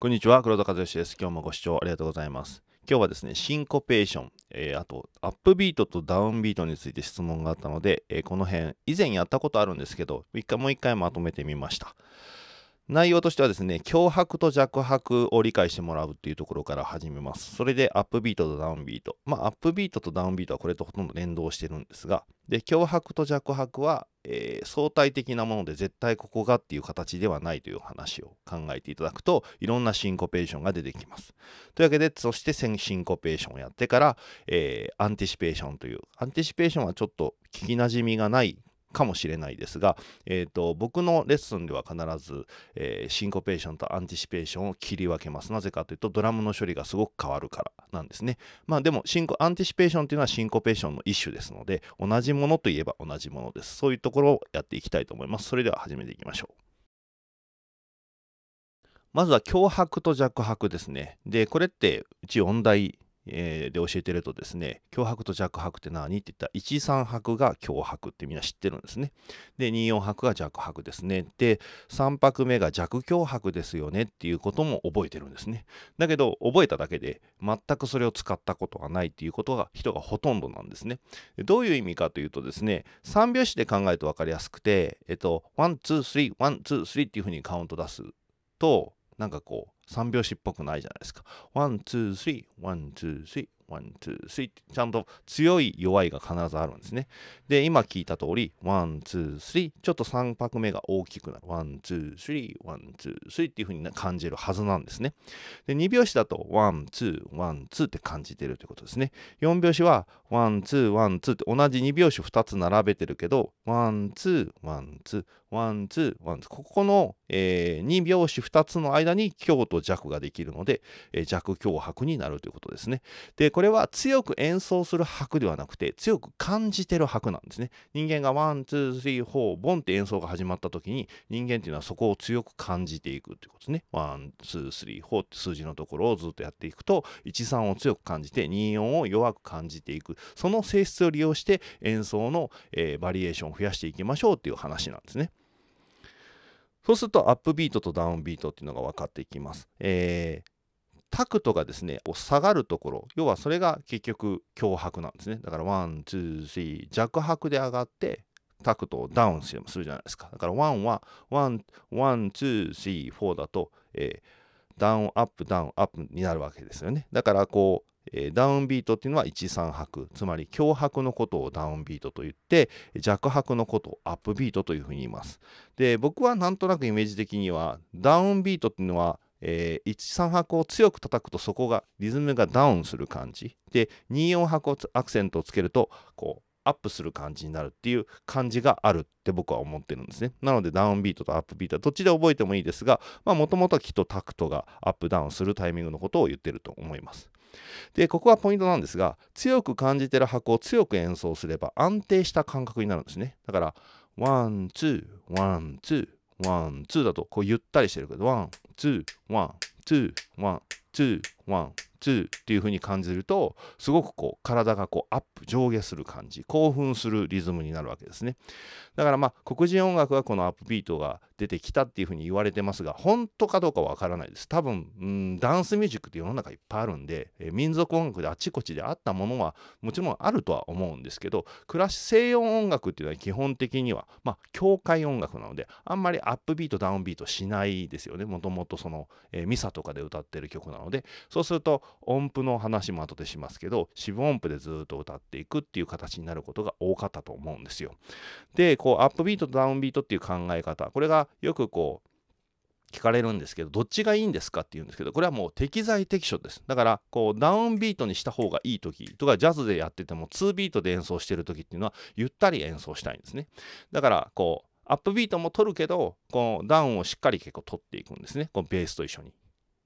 こんにちは、黒田和義です。今日もご視聴ありがとうございます。今日はですね、シンコペーション、えー、あと、アップビートとダウンビートについて質問があったので、えー、この辺、以前やったことあるんですけど、一回もう一回まとめてみました。内容としてはですね、強拍と弱拍を理解してもらうっていうところから始めます。それでアップビートとダウンビート。まあ、アップビートとダウンビートはこれとほとんど連動してるんですが、で、強拍と弱拍は、えー、相対的なもので絶対ここがっていう形ではないという話を考えていただくといろんなシンコペーションが出てきます。というわけで、そしてシンコペーションをやってから、えー、アンティシペーションという、アンティシペーションはちょっと聞きなじみがないかもしれないですが、えーと、僕のレッスンでは必ず、えー、シンコペーションとアンティシペーションを切り分けます。なぜかというとドラムの処理がすごく変わるからなんですね。まあでもシンコアンティシペーションというのはシンコペーションの一種ですので同じものといえば同じものです。そういうところをやっていきたいと思います。それでは始めていきましょう。まずは脅迫と弱迫ですね。で、これって一応音大えー、で教えてるとですね、脅迫と弱迫って何って言ったら、1、3拍が脅迫ってみんな知ってるんですね。で、2、4拍が弱迫ですね。で、3拍目が弱脅迫ですよねっていうことも覚えてるんですね。だけど、覚えただけで、全くそれを使ったことがないっていうことが、人がほとんどなんですね。どういう意味かというとですね、3拍子で考えると分かりやすくて、えっと、1、2、3、1、2、3っていうふうにカウント出すと、なんかこう、三拍子っぽくないじゃないですか。ワン、ツー、スリー、ワン、ツー、スリー。ワン、ツー、スリーって、ちゃんと強い弱いが必ずあるんですね。で、今聞いた通り、ワン、ツー、スリー、ちょっと3拍目が大きくなる。ワン、ツー、スリー、ワン、ツー、スリーっていう風に感じるはずなんですね。で、2拍子だと、ワン、ツー、ワン、ツーって感じてるということですね。4拍子は、ワン、ツー、ワン、ツーって同じ2拍子2つ並べてるけど、ワン、ツー、ワン、ツー、ワン、ツー、ワン、ツー。ここの、えー、2拍子2つの間に強と弱ができるので、えー、弱強白になるということですね。で、これは強く演奏する白ではなくて、強く感じてる白なんですね。人間がワン、ツー、スリー、フォー、ボンって演奏が始まった時に、人間っていうのはそこを強く感じていくということですね。ワン、ツー、スリー、フォーって数字のところをずっとやっていくと、1、3を強く感じて、2、4を弱く感じていく。その性質を利用して演奏の、えー、バリエーションを増やしていきましょうっていう話なんですね。そうするとアップビートとダウンビートっていうのが分かっていきます。えータクトがですね、下がるところ、要はそれが結局強迫なんですね。だから、ワン、ツー、スリー、弱迫で上がって、タクトをダウンするじゃないですか。だから、ワンは、ワン、ワン、ツー、スリー、フォーだと、えー、ダウン、アップ、ダウン、アップになるわけですよね。だから、こう、えダウンビートっていうのは13拍つまり強拍のことをダウンビートと言って弱拍のことをアップビートというふうに言いますで僕はなんとなくイメージ的にはダウンビートっていうのはえー、13拍を強く叩くとそこがリズムがダウンする感じで24拍をアクセントをつけるとこうアップする感じになるっていう感じがあるって僕は思ってるんですね。なのでダウンビートとアップビートはどっちで覚えてもいいですが、もともとはきっとタクトがアップダウンするタイミングのことを言ってると思います。で、ここがポイントなんですが、強く感じてる箱を強く演奏すれば安定した感覚になるんですね。だから、ワン、ツー、ワン、ツー、ワン、ツーだとこうゆったりしてるけど、ワン、ツー、ワン、ツー、ワン、ツー、ワンツーっていう風に感じるとすごくこう体がこうアップ上下する感じ興奮するリズムになるわけですねだからまあ黒人音楽はこのアップビートが出てきたっていう風に言われてますが本当かどうかわからないです多分んダンスミュージックって世の中いっぱいあるんで、えー、民族音楽であちこちであったものはもちろんあるとは思うんですけどクラシ西洋音楽っていうのは基本的にはまあ教会音楽なのであんまりアップビートダウンビートしないですよねもともとその、えー、ミサとかで歌ってる曲なのでそうすると音符の話も後でしますけど四分音符でずっと歌っていくっていう形になることが多かったと思うんですよ。でこうアップビートとダウンビートっていう考え方これがよくこう聞かれるんですけどどっちがいいんですかって言うんですけどこれはもう適材適所ですだからこうダウンビートにした方がいい時とかジャズでやってても2ビートで演奏してる時っていうのはゆったり演奏したいんですねだからこうアップビートも取るけどこのダウンをしっかり結構取っていくんですねこのベースと一緒に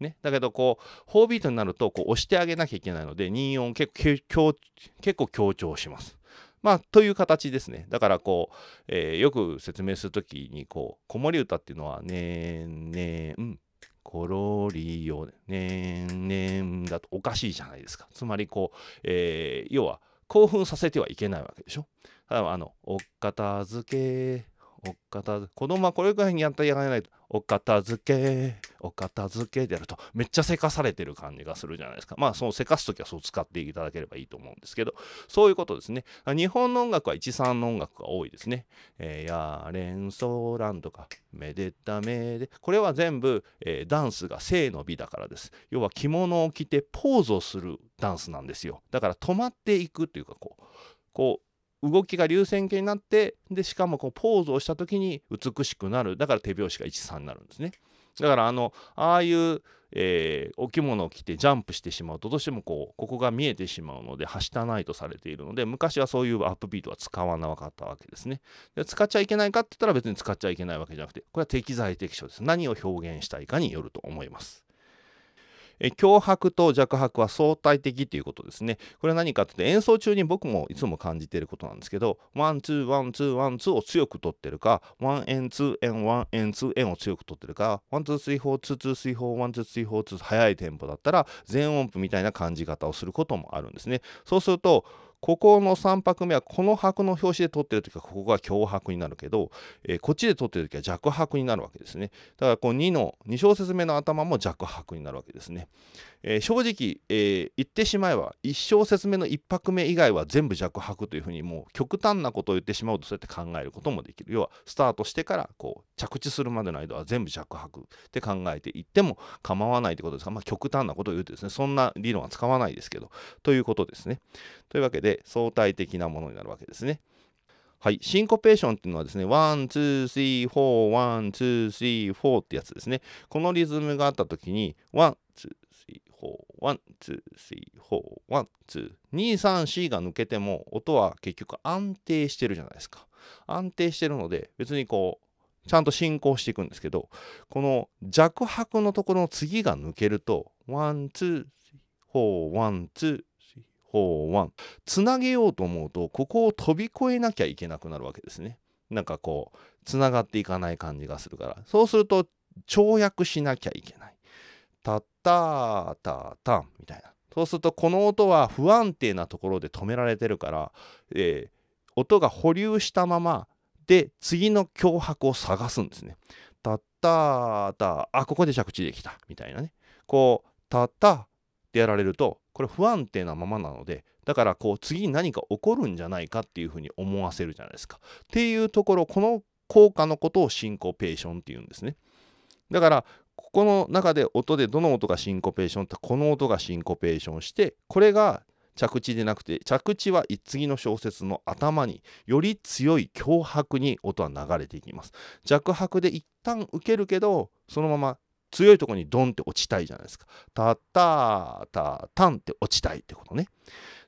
ね、だけどこう4ビートになるとこう押してあげなきゃいけないので2音結構結構強調します。まあという形ですね。だからこう、えー、よく説明するときにこう子守歌っていうのは「ねんねん」コロリよねんねんだとおかしいじゃないですか。つまりこう、えー、要は興奮させてはいけないわけでしょ。ただあのお片付けお片付け子供はこれぐらいにやったらやらないとお片付け、お片付けでやると、めっちゃせかされてる感じがするじゃないですか。まあ、そのせかすときはそう使っていただければいいと思うんですけど、そういうことですね。日本の音楽は一三の音楽が多いですね。えー、やれんそーらんとか、めでためで。これは全部、えー、ダンスが性の美だからです。要は着物を着てポーズをするダンスなんですよ。だから止まっていくというか、こう、こう、動きが流線形になってでしかもこうポーズをした時に美しくなるだから手拍子が13になるんですねだからあのああいう、えー、お着物を着てジャンプしてしまうとどうしてもこうここが見えてしまうのではしたないとされているので昔はそういうアップビートは使わなかったわけですねで使っちゃいけないかって言ったら別に使っちゃいけないわけじゃなくてこれは適材適所です何を表現したいかによると思いますえ脅迫と弱迫は相対的ということですね。これは何かって演奏中に僕もいつも感じていることなんですけど、ワン、ツー、ワン、ツー、ワン、ツーを強く取ってるか、ワン、エン、ツー、エン、ワン、エン、ツー、エンを強く取ってるか、ワン、ツー、スリー、フォー、ツー、ツー、スリー、フォー、ワン、ツー、スリー、フォー、ツー、速いテンポだったら、全音符みたいな感じ方をすることもあるんですね。そうすると、ここの3拍目はこの拍の表紙で撮ってる時はここが強拍になるけど、えー、こっちで撮ってる時は弱拍になるわけですねだからこう2の2小節目の頭も弱拍になるわけですねえー、正直、えー、言ってしまえば一小節目の一拍目以外は全部弱拍というふうにもう極端なことを言ってしまうとそうやって考えることもできる要はスタートしてからこう着地するまでの間は全部弱拍って考えていっても構わないってことですが、まあ、極端なことを言うとですねそんな理論は使わないですけどということですねというわけで相対的なものになるわけですね。はい、シンコペーションっていうのはですね、ワン、ツー、スリー、フォー、ワン、ツー、スリー、フォーってやつですね。このリズムがあった時に、ワン、4、2、3、4が抜けても、音は結局安定してるじゃないですか。安定してるので、別にこう、ちゃんと進行していくんですけど、この弱拍のところの次が抜けると、ワン、ツー、2 4 1ワン、ツー、ワン。つなげようと思うと、ここを飛び越えなきゃいけなくなるわけですね。なんかこう、つながっていかない感じがするから。そうすると、跳躍しなきゃいけない。タッタータタンみたいなそうするとこの音は不安定なところで止められてるから、えー、音が保留したままで次の脅迫を探すんですね。タッタータあここで着地できたみたいなねこうタッタってやられるとこれ不安定なままなのでだからこう次に何か起こるんじゃないかっていうふうに思わせるじゃないですか。っていうところこの効果のことをシンコペーションっていうんですね。だからここの中で音でどの音がシンコペーションってこの音がシンコペーションしてこれが着地でなくて着地は次の小説の頭により強い強迫に音は流れていきます弱迫で一旦受けるけどそのまま強いとこにドンって落ちたいじゃないですかタッタタタンって落ちたいってことね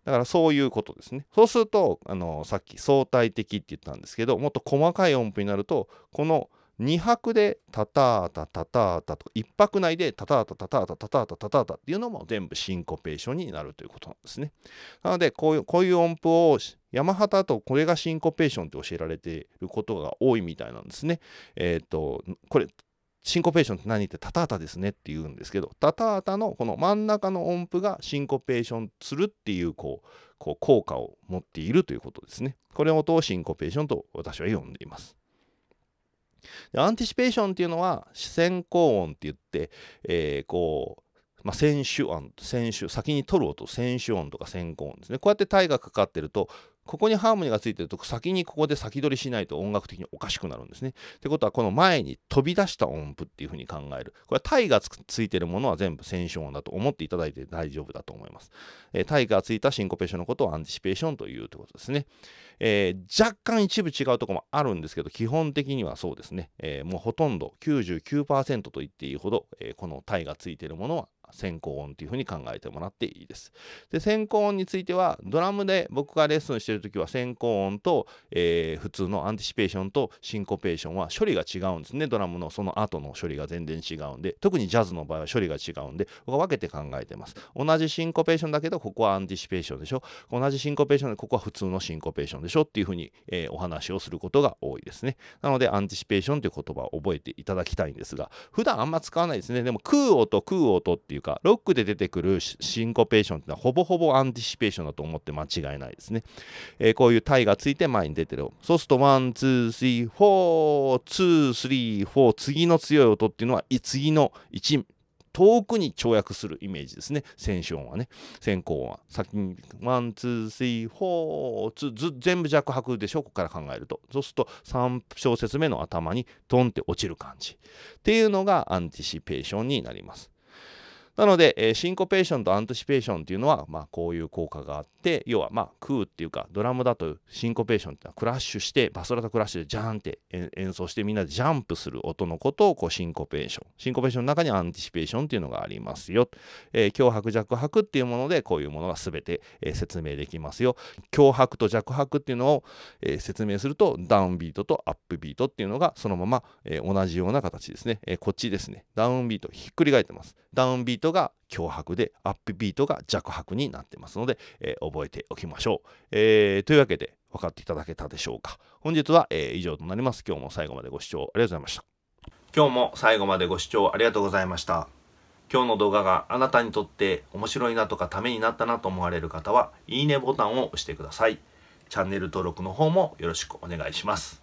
だからそういうことですねそうするとあのさっき相対的って言ったんですけどもっと細かい音符になるとこの「2泊でタタータタタータと1泊内でタタータタタータタタータタタータっていうのも全部シンコペーションになるということなんですね。なのでこういうこういう音符を山マだとこれがシンコペーションって教えられていることが多いみたいなんですね。えっ、ー、とこれシンコペーションって何ってタタータですねって言うんですけどタタータのこの真ん中の音符がシンコペーションするっていうこうこう効果を持っているということですね。これを音をシンコペーションと私は呼んでいます。でアンティシペーションっていうのは先行音って言って、えー、こうまあ、先手音、先手、先に取る音、先手音とか先行音ですね。こうやって体がかかってると、ここにハーモニーがついてると先にここで先取りしないと音楽的におかしくなるんですね。ってことはこの前に飛び出した音符っていうふうに考える。これはタイがついてるものは全部センション音だと思っていただいて大丈夫だと思います。えー、タイがついたシンコペーションのことをアンティシペーションというということですね。えー、若干一部違うとこもあるんですけど基本的にはそうですね。えー、もうほとんど99%と言っていいほど、えこのタイがついてるものは先行音というふうに考えてもらっていいです。で先行音についてはドラムで僕がレッスンしてる時は先行音と、えー、普通のアンティシペーションとシンコペーションは処理が違うんですねドラムのその後の処理が全然違うんで特にジャズの場合は処理が違うんで僕は分けて考えてます。同じシンコペーションだけどここはアンティシペーションでしょ同じシンコペーションでここは普通のシンコペーションでしょっていうふうに、えー、お話をすることが多いですね。なのでアンティシペーションという言葉を覚えていただきたいんですが普段あんま使わないですね。でも空音空音っていううかロックで出てくるシンコペーションっていうのはほぼほぼアンティシペーションだと思って間違いないですね、えー、こういうタイがついて前に出てるそうするとワンツースリーフォーツースリーフォー次の強い音っていうのは次の1遠くに跳躍するイメージですね。先手音はね。先行音は。先に、ワン、ツー、スリー、フォー、ツー、ず、全部弱拍でしょ。ここから考えると。そうすると、3小節目の頭にトンって落ちる感じ。っていうのがアンティシペーションになります。なので、えー、シンコペーションとアンティシペーションっていうのは、まあ、こういう効果があって要はまあ空っていうかドラムだとシンコペーションってのはクラッシュしてバスラタクラッシュでジャーンって演奏してみんなでジャンプする音のことをこうシンコペーションシンコペーションの中にアンティシペーションっていうのがありますよ、えー、強迫弱迫っていうものでこういうものが全て、えー、説明できますよ強迫と弱迫っていうのを、えー、説明するとダウンビートとアップビートっていうのがそのまま、えー、同じような形ですね、えー、こっちですねダウンビートひっくり返ってますダウンビートが強迫でアップビートが弱拍になってますので、えー、覚えておきましょう、えー、というわけで分かっていただけたでしょうか本日は、えー、以上となります今日も最後までご視聴ありがとうございました今日も最後までご視聴ありがとうございました今日の動画があなたにとって面白いなとかためになったなと思われる方はいいねボタンを押してくださいチャンネル登録の方もよろしくお願いします